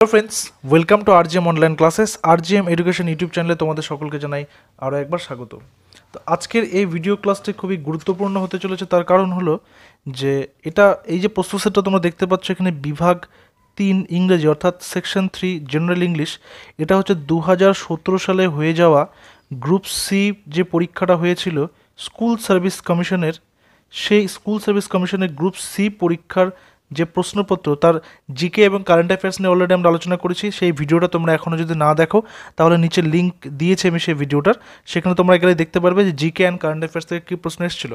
hello friends welcome to RGM online classes RGM education YouTube চ্যানেলে তোমাদের সকলকে জানাই আরও একবার স্বাগত তো আজকের এই ভিডিও ক্লাসটি খুবই গুরুত্বপূর্ণ হতে চলেছে তার কারণ হলো যে এটা এই যে প্রশ্ন সেটটা তোমরা দেখতে পাচ্ছ এখানে বিভাগ তিন ইংরেজি অর্থাৎ সেকশন থ্রি জেনারেল ইংলিশ এটা হচ্ছে দু সালে হয়ে যাওয়া গ্রুপ সি যে পরীক্ষাটা হয়েছিল স্কুল সার্ভিস কমিশনের সেই স্কুল সার্ভিস কমিশনের গ্রুপ সি পরীক্ষার যে প্রশ্নপত্র তার জিকে এবং কারেন্ট অ্যাফেয়ার্স নিয়ে অলরেডি আমরা আলোচনা করেছি সেই ভিডিওটা তোমরা এখনও যদি না দেখো তাহলে নিচে লিঙ্ক দিয়েছে আমি সেই ভিডিওটার সেখানে তোমরা গেলে দেখতে পারবে যে জিকে অ্যান্ড কারেন্ট অ্যাফেয়ার্স থেকে কী প্রশ্ন এসেছিল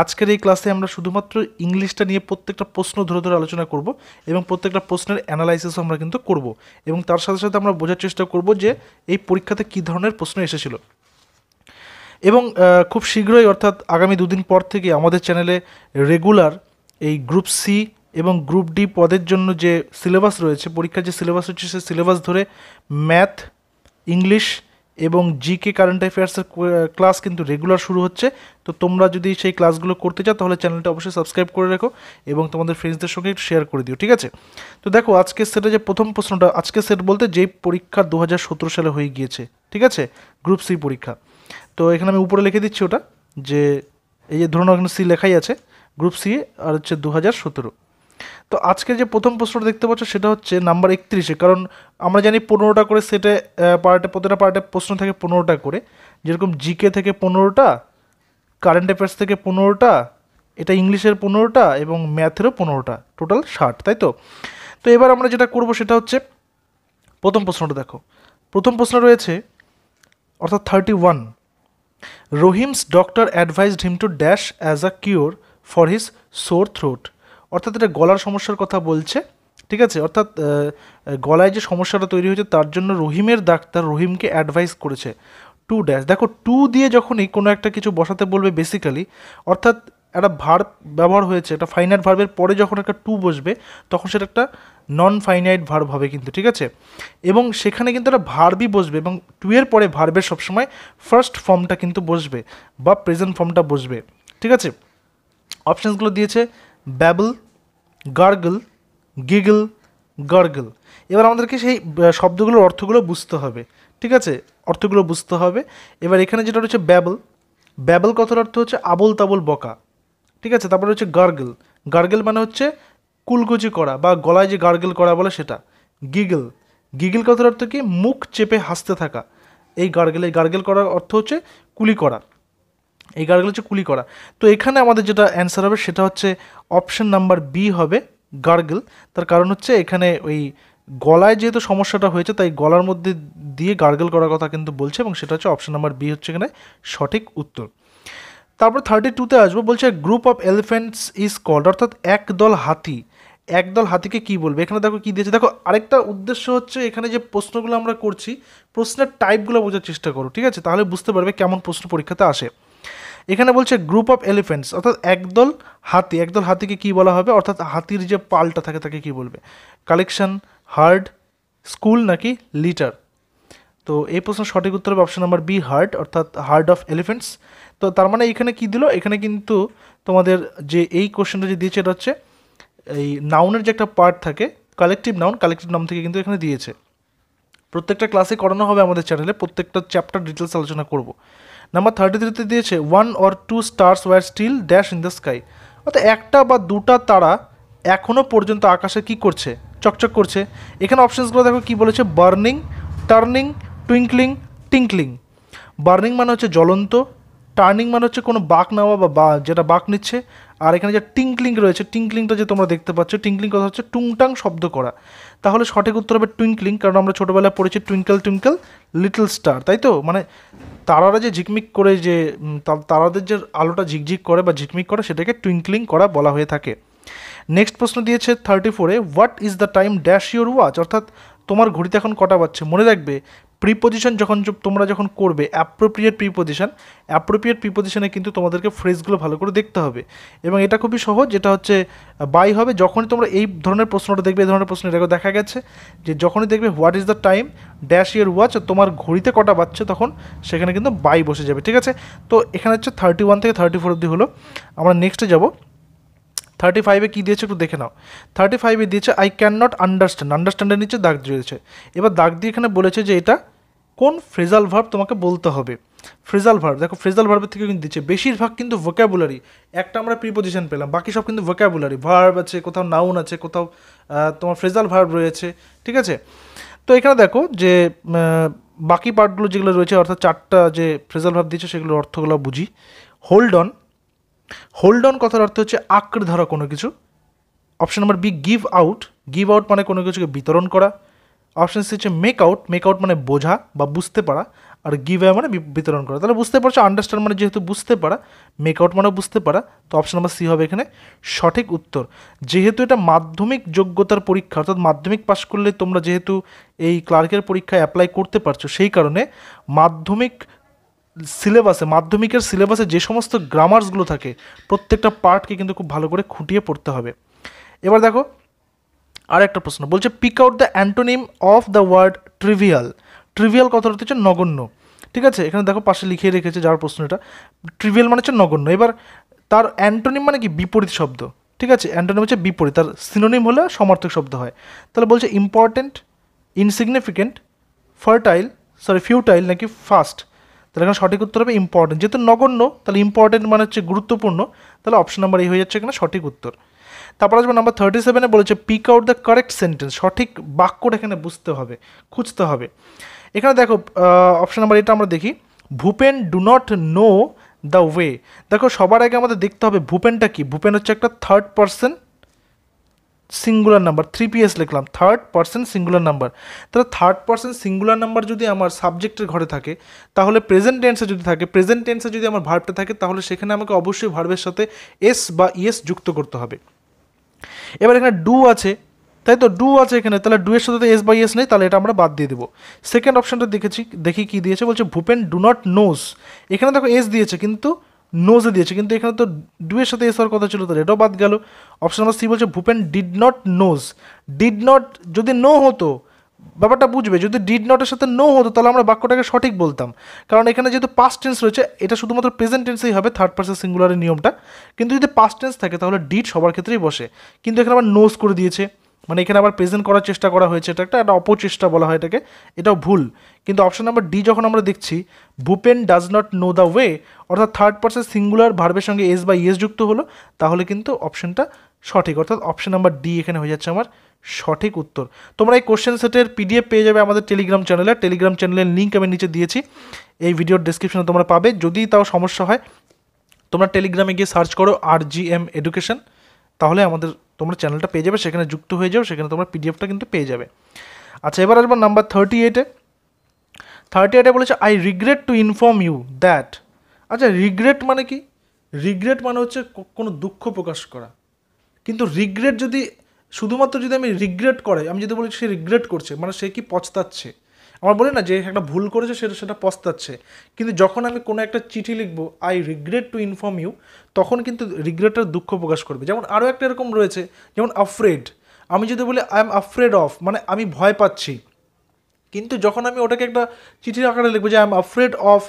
আজকের এই ক্লাসে আমরা শুধুমাত্র ইংলিশটা নিয়ে প্রত্যেকটা প্রশ্ন ধরে ধরে আলোচনা করব এবং প্রত্যেকটা প্রশ্নের অ্যানালাইসিসও আমরা কিন্তু করব এবং তার সাথে সাথে আমরা বোঝার চেষ্টা করব যে এই পরীক্ষাতে কী ধরনের প্রশ্ন এসেছিল এবং খুব শীঘ্রই অর্থাৎ আগামী দুদিন পর থেকে আমাদের চ্যানেলে রেগুলার এই গ্রুপ সি এবং গ্রুপ ডি পদের জন্য যে সিলেবাস রয়েছে পরীক্ষার যে সিলেবাস হচ্ছে সে সিলেবাস ধরে ম্যাথ ইংলিশ এবং জিকে কারেন্ট অ্যাফেয়ার্সের ক্লাস কিন্তু রেগুলার শুরু হচ্ছে তো তোমরা যদি সেই ক্লাসগুলো করতে চাও তাহলে চ্যানেলটা অবশ্যই সাবস্ক্রাইব করে রেখো এবং তোমাদের ফ্রেন্ডসদের সঙ্গে একটু শেয়ার করে দিও ঠিক আছে তো দেখো আজকের সেটে যে প্রথম প্রশ্নটা আজকে সেট বলতে যেই পরীক্ষা দু সালে হয়ে গিয়েছে ঠিক আছে গ্রুপ সি পরীক্ষা তো এখানে আমি উপরে লিখে দিচ্ছি ওটা যে এই যে ধরুন এখানে সি লেখাই আছে গ্রুপ সি আর হচ্ছে দু হাজার সতেরো তো আজকে যে প্রথম প্রশ্নটা দেখতে পাচ্ছ সেটা হচ্ছে নাম্বার একত্রিশে কারণ আমরা জানি পনেরোটা করে সেটে পার্টে প্রতিটা পার্টে প্রশ্ন থাকে পনেরোটা করে যেরকম জিকে থেকে পনেরোটা কারেন্ট অ্যাফেয়ার্স থেকে পনেরোটা এটা ইংলিশের পনেরোটা এবং ম্যাথেরও পনেরোটা টোটাল ষাট তাই তো তো এবার আমরা যেটা করব সেটা হচ্ছে প্রথম প্রশ্নটা দেখো প্রথম প্রশ্ন রয়েছে অর্থাৎ thirty one Rahim's doctor advised him to dash as a cure for his sore throat অর্থাৎ এটা গলার সমস্যার কথা বলছে ঠিক আছে অর্থাৎ গলায় যে সমস্যাটা তৈরি হয়েছে তার জন্য রহিমের ডাক্তার রহিমকে অ্যাডভাইস করেছে টু ড্যাশ দেখো টু দিয়ে যখনই কোনো একটা কিছু বসাতে বলবে বেসিক্যালি অর্থাৎ একটা ভার্ব ব্যবহার হয়েছে একটা ফাইনাইট ভার্বের পরে যখন একটা টু বসবে তখন সেটা একটা নন ফাইনাইট ভার্ব হবে কিন্তু ঠিক আছে এবং সেখানে কিন্তু একটা ভার্বই বসবে এবং টু এর পরে ভার্বের সবসময় ফার্স্ট ফর্মটা কিন্তু বসবে বা প্রেজেন্ট ফর্মটা বসবে ঠিক আছে অপশানসগুলো দিয়েছে ব্যাবল গার্গল গিগল গার্গল এবার আমাদেরকে সেই শব্দগুলোর অর্থগুলো বুঝতে হবে ঠিক আছে অর্থগুলো বুঝতে হবে এবার এখানে যেটা রয়েছে ব্যাবল ব্যাবল কথার অর্থ হচ্ছে আবল তাবল বকা ঠিক আছে তারপরে হচ্ছে গার্গল গার্গেল মানে হচ্ছে কুলকুচি করা বা গলায় যে গার্গেল করা বলে সেটা গিগল গিগল কথার অর্থ কি মুখ চেপে হাসতে থাকা এই এই গার্গেল করার অর্থ হচ্ছে কুলি করা এই গার্ডগুলো হচ্ছে কুলি করা তো এখানে আমাদের যেটা অ্যান্সার হবে সেটা হচ্ছে অপশন নাম্বার বি হবে গার্গল তার কারণ হচ্ছে এখানে ওই গলায় যেহেতু সমস্যাটা হয়েছে তাই গলার মধ্যে দিয়ে গার্গল করার কথা কিন্তু বলছে এবং সেটা হচ্ছে অপশন নাম্বার বি হচ্ছে এখানে সঠিক উত্তর তারপর থার্টি টুতে আসবো বলছে group of elephants is called অর্থাৎ একদল হাতি একদল হাতিকে কি বলবে এখানে দেখো কি দিয়েছে দেখো আরেকটা উদ্দেশ্য হচ্ছে এখানে যে প্রশ্নগুলো আমরা করছি প্রশ্নের টাইপগুলো বোঝার চেষ্টা করো ঠিক আছে তাহলে বুঝতে পারবে কেমন প্রশ্ন পরীক্ষাতে আসে এখানে বলছে গ্রুপ অফ এলিফেন্টস অর্থাৎ একদল হাতি একদল হাতিকে কি বলা হবে অর্থাৎ হাতির যে পালটা থাকে তাকে কি বলবে কালেকশন হার্ড স্কুল নাকি লিটার তো এই প্রশ্ন সঠিক উত্তর হবে অপশন নাম্বার বি হার্ড অর্থাৎ হার্ড অফ এলিফেন্টস তো তার মানে এখানে কি দিল এখানে কিন্তু তোমাদের যে এই কোশ্চেনটা যে দিয়েছে এটা হচ্ছে এই নাউনের যে একটা পার্ট থাকে কালেকটিভ নাউন কালেকটিভ নাউন থেকে কিন্তু এখানে দিয়েছে প্রত্যেকটা ক্লাসে করানো হবে আমাদের চ্যানেলে প্রত্যেকটা চ্যাপ্টার ডিটেলস আলোচনা করব নাম্বার থার্টি থ্রিতে দিয়েছে one or two stars were still dash in the sky অর্থাৎ একটা বা দুটা তারা এখনও পর্যন্ত আকাশে কি করছে চকচক করছে এখানে অপশানসগুলো দেখো কি বলেছে burning turning twinkling tinkling burning মানে হচ্ছে জ্বলন্ত টার্নিং মানে হচ্ছে কোনো বাক নেওয়া বা বা যেটা বাক নিচ্ছে আর এখানে যে টিঙ্কলিং রয়েছে টিঙ্কলিংটা যে তোমরা দেখতে পাচ্ছ টিঙ্কলিং কথা হচ্ছে টুংটাং শব্দ করা তাহলে সঠিক উত্তর হবে টুইঙ্কলিং কারণ আমরা ছোটোবেলায় পড়েছি টুইঙ্কল টুইঙ্কল লিটল স্টার তাই তো মানে তারারা যে ঝিকমিক করে যে তারাদের যে আলোটা ঝিকঝিক করে বা ঝিকমিক করে সেটাকে টুইঙ্কলিং করা বলা হয়ে থাকে নেক্সট প্রশ্ন দিয়েছে থার্টি ফোরে what is the time dash your watch অর্থাৎ তোমার ঘড়িতে এখন কটা বাজছে মনে রাখবে প্রিপোজিশন যখন তোমরা যখন করবে অ্যাপ্রোপ্রিয়েট প্রিপোজিশন অ্যাপ্রোপ্রিয়েট প্রিপোজিশনে কিন্তু তোমাদেরকে ফ্রেজগুলো ভালো করে দেখতে হবে এবং এটা খুবই সহজ যেটা হচ্ছে বাই হবে যখনই তোমরা এই ধরনের প্রশ্নটা দেখবে এই ধরনের প্রশ্ন এটাকে দেখা গেছে যে যখনই দেখবে what is the time dash your watch তোমার ঘড়িতে কটা বাজছে তখন সেখানে কিন্তু বাই বসে যাবে ঠিক আছে তো এখানে হচ্ছে থার্টি ওয়ান থেকে থার্টি ফোর অব্দি হলো আমরা নেক্সটে যাবো থার্টি ফাইভে কী দিয়েছে একটু দেখে নাও থার্টি ফাইভে দিয়েছে আই ক্যান নট আন্ডারস্ট্যান্ড আন্ডারস্ট্যান্ডের নিচে দাগ দিয়েছে এবার দাগ দিয়ে এখানে বলেছে যে এটা কোন ফ্রেজাল ভার্ব তোমাকে বলতে হবে ফ্রেজাল ভার্ব দেখো ফ্রেজাল ভার্বের থেকে কিন্তু দিচ্ছে বেশিরভাগ কিন্তু ভোক্যাবুলারি একটা আমরা প্রিপোজিশন পেলাম বাকি সব কিন্তু ভোক্যাবুলারি ভার্ব আছে কোথাও নাউন আছে কোথাও তোমার ফ্রেজাল ভার্ব রয়েছে ঠিক আছে তো এখানে দেখো যে বাকি পার্টগুলো যেগুলো রয়েছে অর্থাৎ চারটা যে ফ্রেজাল ভাব দিচ্ছে সেগুলোর অর্থগুলো বুঝি হোল্ড অন হোল্ড অন কথার অর্থ হচ্ছে আঁকড়ে ধরা কোনো কিছু option number B give out give out মানে কোনো কিছুকে বিতরণ করা অপশান সি হচ্ছে মেক আউট মেক আউট মানে বোঝা বা বুঝতে পারা আর গিভ অ্যা মানে বিতরণ করা তাহলে বুঝতে পারছো আন্ডারস্ট্যান্ড মানে যেহেতু বুঝতে পারা মেক আউট মানে বুঝতে পারা তো অপশান নাম্বার সি হবে এখানে সঠিক উত্তর যেহেতু এটা মাধ্যমিক যোগ্যতার পরীক্ষা অর্থাৎ মাধ্যমিক পাশ করলে তোমরা যেহেতু এই ক্লার্কের পরীক্ষায় অ্যাপ্লাই করতে পারছো সেই কারণে মাধ্যমিক সিলেবাসে মাধ্যমিকের সিলেবাসে যে সমস্ত গ্রামার্সগুলো থাকে প্রত্যেকটা পার্টকে কিন্তু খুব ভালো করে খুঁটিয়ে পড়তে হবে এবার দেখো আর একটা প্রশ্ন বলছে pick out the antonym of the word trivial trivial কথাটা হচ্ছে নগণ্য ঠিক আছে এখানে দেখো পাশে লিখে রেখেছে যার প্রশ্নটা ট্রিভিয়াল মানে হচ্ছে নগণ্য এবার তার অ্যান্টোনিম মানে কি বিপরীত শব্দ ঠিক আছে অ্যান্টোনিম হচ্ছে বিপরীত তার সিনোনিম হলে সমর্থক শব্দ হয় তাহলে বলছে important insignificant fertile sorry futile নাকি ফাস্ট তাহলে এখানে সঠিক উত্তর হবে ইম্পর্টেন্ট যেহেতু নগণ্য তাহলে ইম্পর্টেন্ট মানে হচ্ছে গুরুত্বপূর্ণ তাহলে অপশন নাম্বার এই হয়ে যাচ্ছে এখানে সঠিক উত্তর তারপর আসবে নাম্বার থার্টি সেভেনে বলেছে pick out the correct sentence সঠিক বাক্যটা এখানে বুঝতে হবে খুঁজতে হবে এখানে দেখো অপশন নাম্বার এটা আমরা দেখি Bhupen do not know the way দেখো সবার আগে আমাদের দেখতে হবে ভূপেনটা কি ভূপেন হচ্ছে একটা third person singular number three PS লিখলাম থার্ড পার্সেন্ট সিঙ্গুলার নাম্বার তাহলে থার্ড পার্সেন্ট সিঙ্গুলার নাম্বার যদি আমার সাবজেক্টের ঘরে থাকে তাহলে প্রেজেন্ট টেন্সে যদি থাকে প্রেজেন্ট টেন্সে যদি আমার ভার্বটা থাকে তাহলে সেখানে আমাকে অবশ্যই ভার্বের সাথে এস বা ইএস e যুক্ত করতে হবে এবার এখানে ডু আছে তাই তো ডু আছে এখানে তাহলে ডু এর সাথে তো এস বাই এস নেই তাহলে এটা আমরা বাদ দিয়ে দেবো সেকেন্ড অপশনটা দেখেছি দেখি কি দিয়েছে বলছে ভূপেন ডু নট নোজ এখানে দেখো এস দিয়েছে কিন্তু নোজে দিয়েছে কিন্তু এখানে তো ডুয়ের সাথে এস হওয়ার কথা ছিল তাহলে এটাও বাদ গেল অপশান নাম্বার সি বলছে Bhupen did not knows did not যদি নো হতো ব্যাপারটা বুঝবে যদি ডিড নটের সাথে নো হতো তাহলে আমরা বাক্যটাকে সঠিক বলতাম কারণ এখানে যেহেতু পাস্ট টেন্স রয়েছে এটা শুধুমাত্র প্রেজেন্ট টেন্সেই হবে থার্ড পার্সন সিঙ্গুলারের নিয়মটা কিন্তু যদি পাস্ট টেন্স থাকে তাহলে ডিড সবার ক্ষেত্রেই বসে কিন্তু এখানে আবার নোজ করে দিয়েছে মানে এখানে আবার প্রেজেন্ট করার চেষ্টা করা হয়েছে এটা একটা একটা অপচেষ্টা বলা হয় এটাকে এটাও ভুল কিন্তু অপশন নাম্বার ডি যখন আমরা দেখছি Bhupen does not know the way অর্থাৎ থার্ড পার্সন সিঙ্গুলার ভার্বের সঙ্গে এস বা ইয়েস যুক্ত হলো তাহলে কিন্তু অপশনটা সঠিক অর্থাৎ অপশন নাম্বার ডি এখানে হয়ে যাচ্ছে আমার সঠিক উত্তর তোমরা এই কোশ্চেন সেটের পিডিএফ পেয়ে যাবে আমাদের টেলিগ্রাম চ্যানেলে টেলিগ্রাম চ্যানেলের লিঙ্ক আমি নিচে দিয়েছি এই ভিডিওর ডিসক্রিপশনে তোমরা পাবে যদি তাও সমস্যা হয় তোমরা টেলিগ্রামে গিয়ে সার্চ করো আর জি এম এডুকেশন তাহলে আমাদের তোমরা চ্যানেলটা পেয়ে যাবে সেখানে যুক্ত হয়ে যাও সেখানে তোমরা পিডিএফটা কিন্তু পেয়ে যাবে আচ্ছা এবার আসবো নাম্বার থার্টি এইটে থার্টি এইটে বলেছে I regret to inform you that আচ্ছা রিগ্রেট মানে কি রিগ্রেট মানে হচ্ছে কোনো দুঃখ প্রকাশ করা কিন্তু রিগ্রেট যদি শুধুমাত্র যদি আমি রিগ্রেট করে আমি যদি বলি সে রিগ্রেট করছে মানে সে কি পচতাচ্ছে আমার বলি না যে একটা ভুল করেছে সেটা সেটা পস্তাচ্ছে কিন্তু যখন আমি কোনো একটা চিঠি লিখব I regret to inform you তখন কিন্তু রিগ্রেটের দুঃখ প্রকাশ করবে যেমন আরও একটা এরকম রয়েছে যেমন আফ্রেড আমি যদি বলি আই এম আফ্রেড অফ মানে আমি ভয় পাচ্ছি কিন্তু যখন আমি ওটাকে একটা চিঠির আকারে লিখবো যে I am afraid of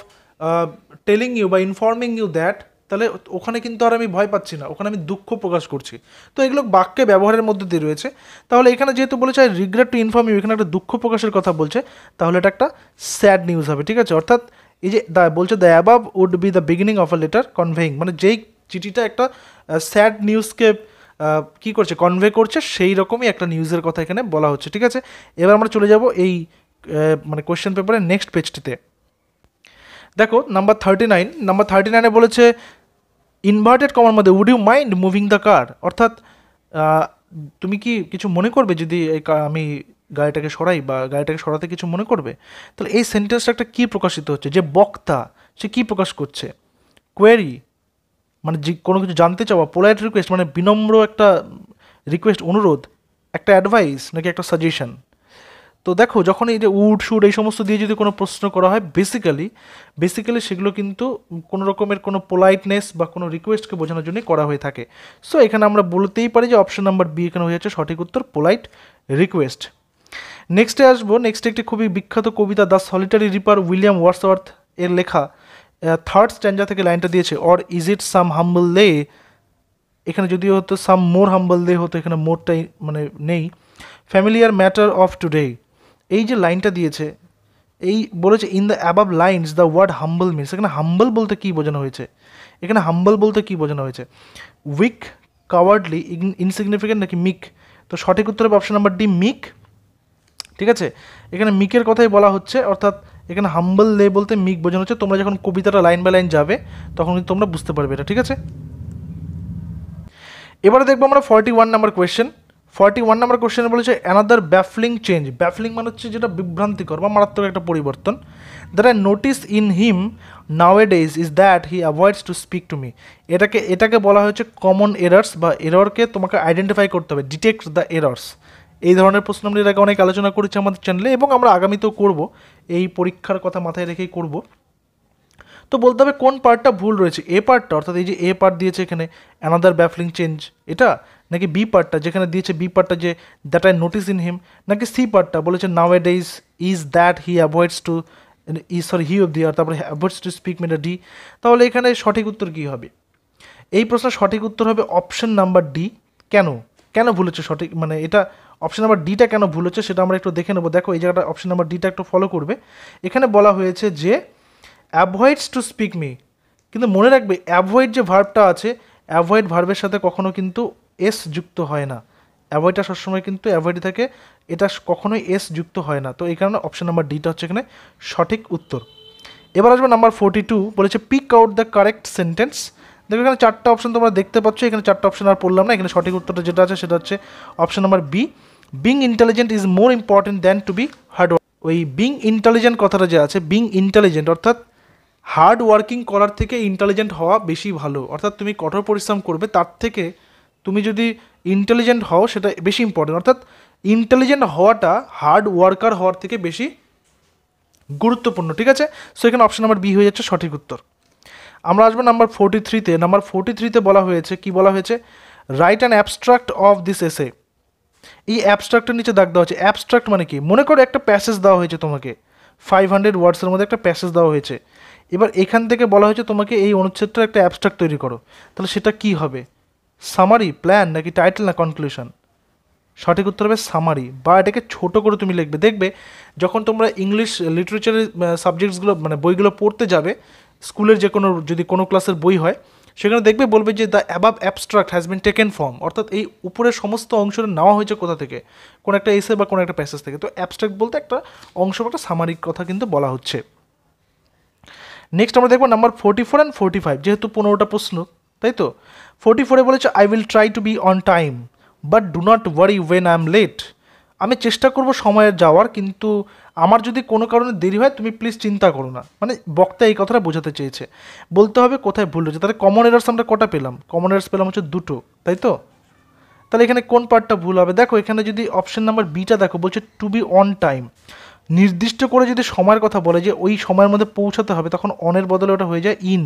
telling you বা ইনফর্মিং ইউ দ্যাট তাহলে ওখানে কিন্তু আর আমি ভয় পাচ্ছি না ওখানে আমি দুঃখ প্রকাশ করছি তো এগুলো বাক্যে ব্যবহারের মধ্যে দিয়ে রয়েছে তাহলে এখানে যেহেতু বলেছে I regret to inform you এখানে একটা দুঃখ প্রকাশের কথা বলছে তাহলে এটা একটা স্যাড নিউজ হবে ঠিক আছে অর্থাৎ এই যে দা বলছে the above would be the beginning of a letter conveying মানে যেই চিঠিটা একটা স্যাড নিউজকে কী করছে কনভে করছে সেই রকমই একটা নিউজের কথা এখানে বলা হচ্ছে ঠিক আছে এবার আমরা চলে যাব এই মানে কোয়েশ্চেন পেপারের নেক্সট পেজটিতে দেখো number thirty nine number thirty নাইনে বলেছে ইনভার্টেড কমার মধ্যে would you mind moving the car অর্থাৎ তুমি কি কিছু মনে করবে যদি আমি গাড়িটাকে সরাই বা গাড়িটাকে সরাতে কিছু মনে করবে তাহলে এই সেন্টেন্সটা একটা কী প্রকাশিত হচ্ছে যে বক্তা সে কী প্রকাশ করছে কোয়েরি মানে যে কোনো কিছু জানতে চাওয়া পোলাইট রিকোয়েস্ট মানে বিনম্র একটা রিকোয়েস্ট অনুরোধ একটা অ্যাডভাইস নাকি একটা সাজেশন তো দেখো যখন এই যে উড শুড এই সমস্ত দিয়ে যদি কোনো প্রশ্ন করা হয় বেসিক্যালি বেসিক্যালি সেগুলো কিন্তু কোনো রকমের কোনো পোলাইটনেস বা কোনো রিকোয়েস্টকে বোঝানোর জন্যই করা হয়ে থাকে সো এখানে আমরা বলতেই পারি যে অপশন নাম্বার বি এখানে হয়ে যাচ্ছে সঠিক উত্তর পোলাইট রিকোয়েস্ট নেক্সটে আসবো নেক্সট একটি খুবই বিখ্যাত কবিতা the solitary reaper William Wordsworth এর লেখা থার্ড স্ট্যান্ডার্ড থেকে লাইনটা দিয়েছে অর ইজ ইট সাম হাম্বল দে এখানে যদিও হতো সাম মোর হাম্বল দে হতো এখানে মোরটাই মানে নেই ফ্যামিলিয়ার ম্যাটার অফ টুডে এই যে লাইনটা দিয়েছে এই বলেছে in the above lines the word humble means এখানে হাম্বল বলতে কী বোঝানো হয়েছে এখানে হাম্বল বলতে কী বোঝানো হয়েছে উইক কাওয়ার্ডলি ইনসিগনিফিকেন্ট নাকি মিক তো সঠিক উত্তর হবে অপশন নাম্বার ডি মিক ঠিক আছে এখানে মিকের কথাই বলা হচ্ছে অর্থাৎ এখানে হাম্বল লে বলতে মিক বোঝানো হচ্ছে তোমরা যখন কবিতাটা লাইন বাই লাইন যাবে তখন কিন্তু তোমরা বুঝতে পারবে এটা ঠিক আছে এবারে দেখবো আমরা forty one number question forty one number কোশ্চেনে বলেছে অ্যানাদার ব্যাফলিং চেঞ্জ ব্যাফলিং মানে হচ্ছে যেটা বিভ্রান্তিকর বা মারাত্মক একটা পরিবর্তন that I notice in him nowadays is that he avoids to speak to me এটাকে এটাকে বলা হয়েছে কমন এরার্স বা এররকে তোমাকে আইডেন্টিফাই করতে হবে ডিটেক্ট দ্য এরার্স এই ধরনের প্রশ্ন আমরা এর আগে অনেক আলোচনা করেছি আমাদের চ্যানেলে এবং আমরা আগামীতেও করব এই পরীক্ষার কথা মাথায় রেখেই করবো তো বলতে হবে কোন পার্টটা ভুল রয়েছে এ পার্টটা অর্থাৎ এই যে এ পার্ট দিয়েছে এখানে অ্যানাদার ব্যাফলিং চেঞ্জ এটা নাকি বি পার্টটা যেখানে দিয়েছে বি পার্টটা যে that I notice in him নাকি সি পার্টটা বলেছে now a is is that he avoids to ই sorry he of the are তারপরে অ্যাভয়েডস টু স্পিক মেটা ডি তাহলে এখানে সঠিক উত্তর কী হবে এই প্রশ্নের সঠিক উত্তর হবে অপশন নাম্বার ডি কেন কেন ভুল হচ্ছে সঠিক মানে এটা অপশন নাম্বার ডিটা কেন ভুল হচ্ছে সেটা আমরা একটু দেখে নেবো দেখো এই জায়গাটা অপশন নাম্বার ডিটা একটু ফলো করবে এখানে বলা হয়েছে যে অ্যাভয়েডস টু স্পিক মি কিন্তু মনে রাখবে অ্যাভয়েড যে ভার্বটা আছে অ্যাভয়েড ভার্বের সাথে কখনো কিন্তু এস যুক্ত হয় না অ্যাভয়েডটা সবসময় কিন্তু অ্যাভয়েড থাকে এটা কখনোই এস যুক্ত হয় না তো এই কারণে অপশন নাম্বার ডিটা হচ্ছে এখানে সঠিক উত্তর এবার আসবে নাম্বার ফোর্টি টু বলেছে pick out the correct sentence দেখো এখানে চারটা অপশন তোমরা দেখতে পাচ্ছ এখানে চারটা অপশন আর পড়লাম না এখানে সঠিক উত্তরটা যেটা আছে সেটা হচ্ছে option number B being intelligent is more important than to be hard ওই বিং ইন্টেলিজেন্ট কথাটা যে আছে বিং ইন্টেলিজেন্ট অর্থাৎ হার্ড ওয়ার্কিং করার থেকে ইন্টেলিজেন্ট হওয়া বেশি ভালো অর্থাৎ তুমি কঠোর পরিশ্রম করবে তার থেকে তুমি যদি ইন্টেলিজেন্ট হও সেটা বেশি ইম্পর্টেন্ট অর্থাৎ ইন্টেলিজেন্ট হওয়াটা হার্ড ওয়ার্কার হওয়ার থেকে বেশি গুরুত্বপূর্ণ ঠিক আছে সো এখানে অপশন নাম্বার বি হয়ে যাচ্ছে সঠিক উত্তর আমরা আসবো নাম্বার ফোর্টি থ্রিতে নাম্বার ফোর্টি থ্রিতে বলা হয়েছে কি বলা হয়েছে write and abstract of this এসে এই অ্যাবস্ট্রাক্টের নিচে দাগ দেওয়া হচ্ছে অ্যাবস্ট্রাক্ট মানে কি মনে করো একটা প্যাসেজ দেওয়া হয়েছে তোমাকে ফাইভ হান্ড্রেড ওয়ার্ডসের মধ্যে একটা প্যাসেজ দেওয়া হয়েছে এবার এখান থেকে বলা হয়েছে তোমাকে এই অনুচ্ছেদটা একটা অ্যাবস্ট্রাক্ট তৈরি করো তাহলে সেটা কি হবে সামারি প্ল্যান নাকি টাইটেল না কনক্লুশন সঠিক উত্তর হবে সামারি বা এটাকে ছোট করে তুমি লিখবে দেখবে যখন তোমরা ইংলিশ লিটারেচারের সাবজেক্টসগুলো মানে বইগুলো পড়তে যাবে স্কুলের যে কোনো যদি কোনো ক্লাসের বই হয় সেখানে দেখবে বলবে যে the above abstract has been taken from অর্থাৎ এই উপরের সমস্ত অংশটা নেওয়া হয়েছে কোথা থেকে কোনো একটা এসে বা কোনো একটা প্যাসেজ থেকে তো অ্যাবস্ট্রাক্ট বলতে একটা অংশ বা একটা সামারিক কথা কিন্তু বলা হচ্ছে নেক্সট আমরা দেখবো number forty four and forty five যেহেতু পনেরোটা প্রশ্ন তাই তো ফোর্টি ফোরে বলেছে I will try to be on time but do not worry when I am late আমি চেষ্টা করব সময়ে যাওয়ার কিন্তু আমার যদি কোনো কারণে দেরি হয় তুমি প্লিজ চিন্তা করো না মানে বক্তা এই কথাটা বোঝাতে চেয়েছে বলতে হবে কোথায় ভুল হয়েছে তাহলে কমন এরার্স আমরা কটা পেলাম কমন এরার্স পেলাম হচ্ছে দুটো তাই তো তাহলে এখানে কোন পার্টটা ভুল হবে দেখো এখানে যদি অপশন নাম্বার বিটা দেখো বলছে টু বি অন টাইম নির্দিষ্ট করে যদি সময়ের কথা বলে যে ওই সময়ের মধ্যে পৌঁছাতে হবে তখন অনের বদলে ওটা হয়ে যায় ইন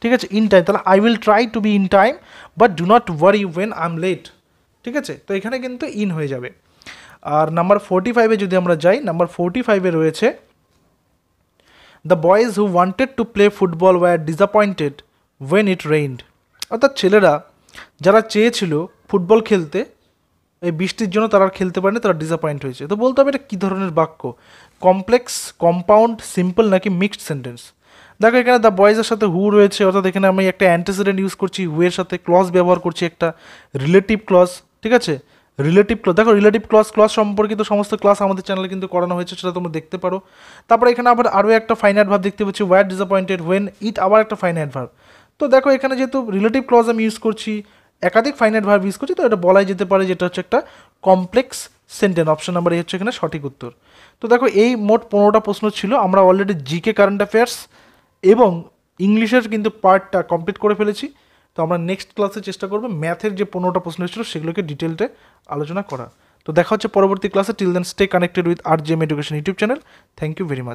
ঠিক আছে ইন টাইম তাহলে I will try to be in time but do not worry when I am late ঠিক আছে তো এখানে কিন্তু ইন হয়ে যাবে আর নাম্বার ফোর্টি ফাইভে যদি আমরা যাই নাম্বার ফোর্টি ফাইভে রয়েছে the boys who wanted to play football were disappointed when it rained অর্থাৎ ছেলেরা যারা চেয়েছিল ফুটবল খেলতে এই বৃষ্টির জন্য তারা খেলতে পারেনি তারা ডিসঅ্যাপয়েন্ট হয়েছে তো বলতে হবে এটা কী ধরনের বাক্য কমপ্লেক্স কম্পাউন্ড সিম্পল নাকি মিক্সড সেন্টেন্স দেখো এখানে দ্য বয়েজের সাথে হু রয়েছে অর্থাৎ এখানে আমি একটা অ্যান্টিসিডেন্ট ইউজ করছি হুয়ের সাথে ক্লজ ব্যবহার করছি একটা রিলেটিভ ক্লজ ঠিক আছে রিলেটিভ ক্লস দেখো রিলেটিভ ক্লস ক্লস সম্পর্কিত সমস্ত ক্লাস আমাদের চ্যানেলে কিন্তু করানো হয়েছে সেটা তোমরা দেখতে পারো তারপরে এখানে আবার আরও একটা ফাইনাইট ভাব দেখতে পাচ্ছি ওয়ার ডিসঅপয়েন্টেড ওয়েন ইট আবার একটা ফাইনাইট ভাব তো দেখো এখানে যেহেতু রিলেটিভ ক্লস আমি ইউজ করছি একাধিক ফাইনাইট ভার্ব ইউজ করছি তো এটা বলাই যেতে পারে যেটা হচ্ছে একটা কমপ্লেক্স সেন্টেন্স অপশন নাম্বার এই হচ্ছে এখানে সঠিক উত্তর তো দেখো এই মোট পনেরোটা প্রশ্ন ছিল আমরা অলরেডি জিকে কারেন্ট অ্যাফেয়ার্স এবং ইংলিশের কিন্তু পার্টটা কমপ্লিট করে ফেলেছি তো আমরা নেক্সট ক্লাসে চেষ্টা করবো ম্যাথের যে পনেরোটা প্রশ্ন এসেছিলো সেগুলোকে ডিটেলটে আলোচনা করা তো দেখা হচ্ছে পরবর্তী ক্লাসে till then stay connected with R M education YouTube channel thank you very much